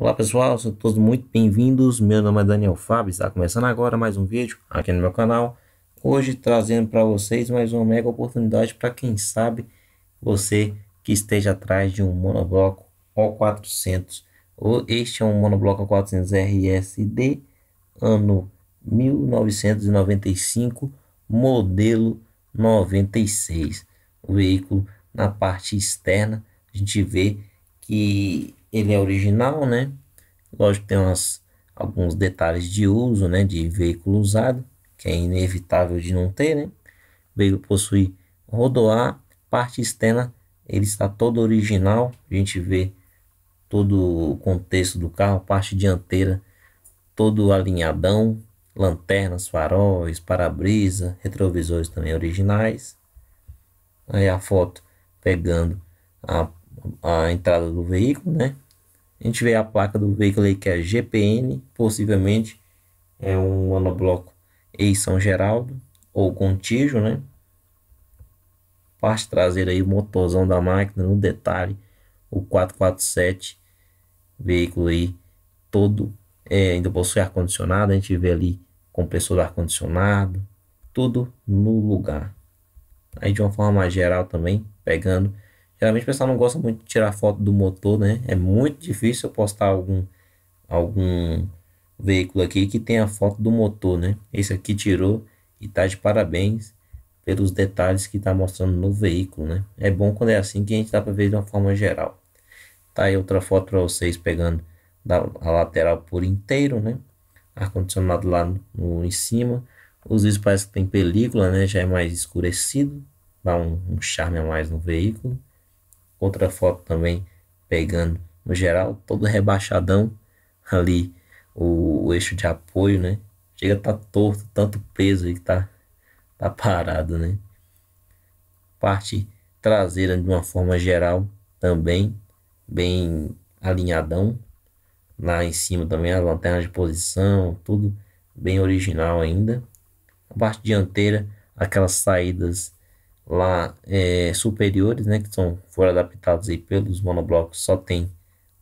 Olá pessoal, sejam todos muito bem-vindos. Meu nome é Daniel Fábio, está começando agora mais um vídeo aqui no meu canal. Hoje trazendo para vocês mais uma mega oportunidade para quem sabe você que esteja atrás de um monobloco O400. Este é um monobloco O400 RSD ano 1995, modelo 96. O veículo na parte externa a gente vê que ele é original, né? Lógico que tem umas, alguns detalhes de uso, né? De veículo usado, que é inevitável de não ter, né? O veículo possui rodoar, parte externa, ele está todo original. A gente vê todo o contexto do carro, parte dianteira, todo alinhadão, lanternas, faróis, para-brisa, retrovisores também originais. Aí a foto pegando a, a entrada do veículo, né? A gente vê a placa do veículo aí que é GPN, possivelmente é um monobloco em São Geraldo ou Contígio, né? Parte traseira aí, motorzão da máquina, no detalhe, o 447, veículo aí todo, é, ainda possui ar-condicionado, a gente vê ali compressor do ar-condicionado, tudo no lugar. Aí de uma forma geral também, pegando Geralmente o pessoal não gosta muito de tirar foto do motor, né? É muito difícil eu postar algum, algum veículo aqui que tenha foto do motor, né? Esse aqui tirou e tá de parabéns pelos detalhes que tá mostrando no veículo, né? É bom quando é assim que a gente dá para ver de uma forma geral. Tá aí outra foto para vocês pegando da, a lateral por inteiro, né? Ar-condicionado lá no, no, em cima. Os vidros parece que tem película, né? Já é mais escurecido. Dá um, um charme a mais no veículo. Outra foto também pegando no geral, todo rebaixadão ali, o, o eixo de apoio, né? Chega a tá torto, tanto peso aí que tá, tá parado, né? Parte traseira de uma forma geral também, bem alinhadão. Lá em cima também a lanterna de posição, tudo bem original ainda. A parte dianteira, aquelas saídas lá é, superiores, né, que são, foram adaptados aí pelos monoblocos, só tem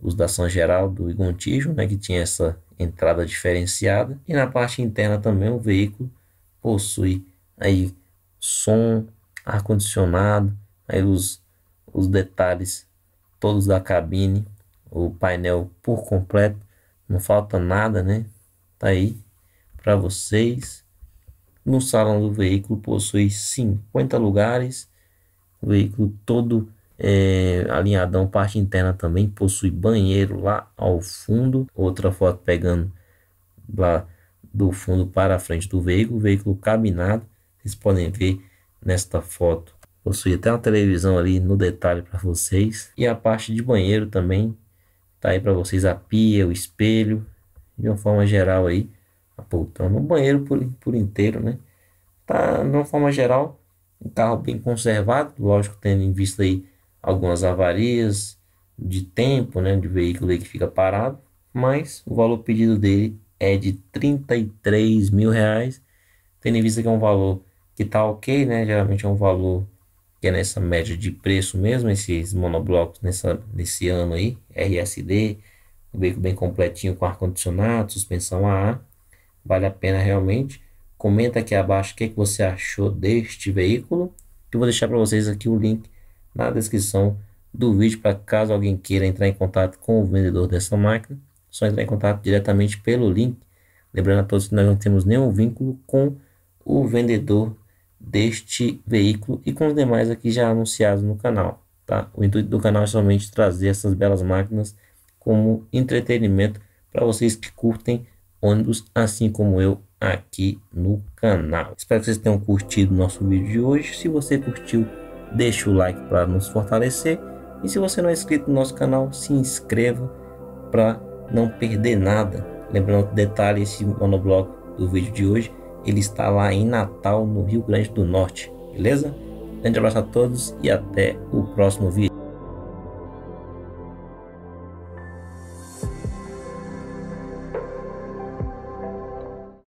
os da São Geraldo e Gontijo, né, que tinha essa entrada diferenciada. E na parte interna também o veículo possui aí som, ar-condicionado, aí os, os detalhes todos da cabine, o painel por completo, não falta nada, né? Tá aí para vocês. No salão do veículo possui 50 lugares, o veículo todo é, alinhadão, parte interna também possui banheiro lá ao fundo. Outra foto pegando lá do fundo para a frente do veículo, veículo cabinado. Vocês podem ver nesta foto. Possui até uma televisão ali no detalhe para vocês. E a parte de banheiro também tá aí para vocês a pia, o espelho, de uma forma geral aí voltando no banheiro por, por inteiro, né? Tá, de uma forma geral, um carro bem conservado, lógico, tendo em vista aí algumas avarias de tempo, né, de veículo aí que fica parado, mas o valor pedido dele é de 33 mil reais, tendo em vista que é um valor que tá ok, né, geralmente é um valor que é nessa média de preço mesmo, esses monoblocos nessa, nesse ano aí, RSD, um veículo bem completinho com ar-condicionado, suspensão AA, vale a pena realmente. Comenta aqui abaixo o que, que você achou deste veículo. Eu vou deixar para vocês aqui o link na descrição do vídeo para caso alguém queira entrar em contato com o vendedor dessa máquina, só entrar em contato diretamente pelo link. Lembrando a todos que nós não temos nenhum vínculo com o vendedor deste veículo e com os demais aqui já anunciados no canal. Tá? O intuito do canal é somente trazer essas belas máquinas como entretenimento para vocês que curtem ônibus, assim como eu aqui no canal. Espero que vocês tenham curtido nosso vídeo de hoje. Se você curtiu, deixa o like para nos fortalecer. E se você não é inscrito no nosso canal, se inscreva para não perder nada. Lembrando que detalhe, esse monobloco do vídeo de hoje, ele está lá em Natal, no Rio Grande do Norte, beleza? Grande abraço a todos e até o próximo vídeo.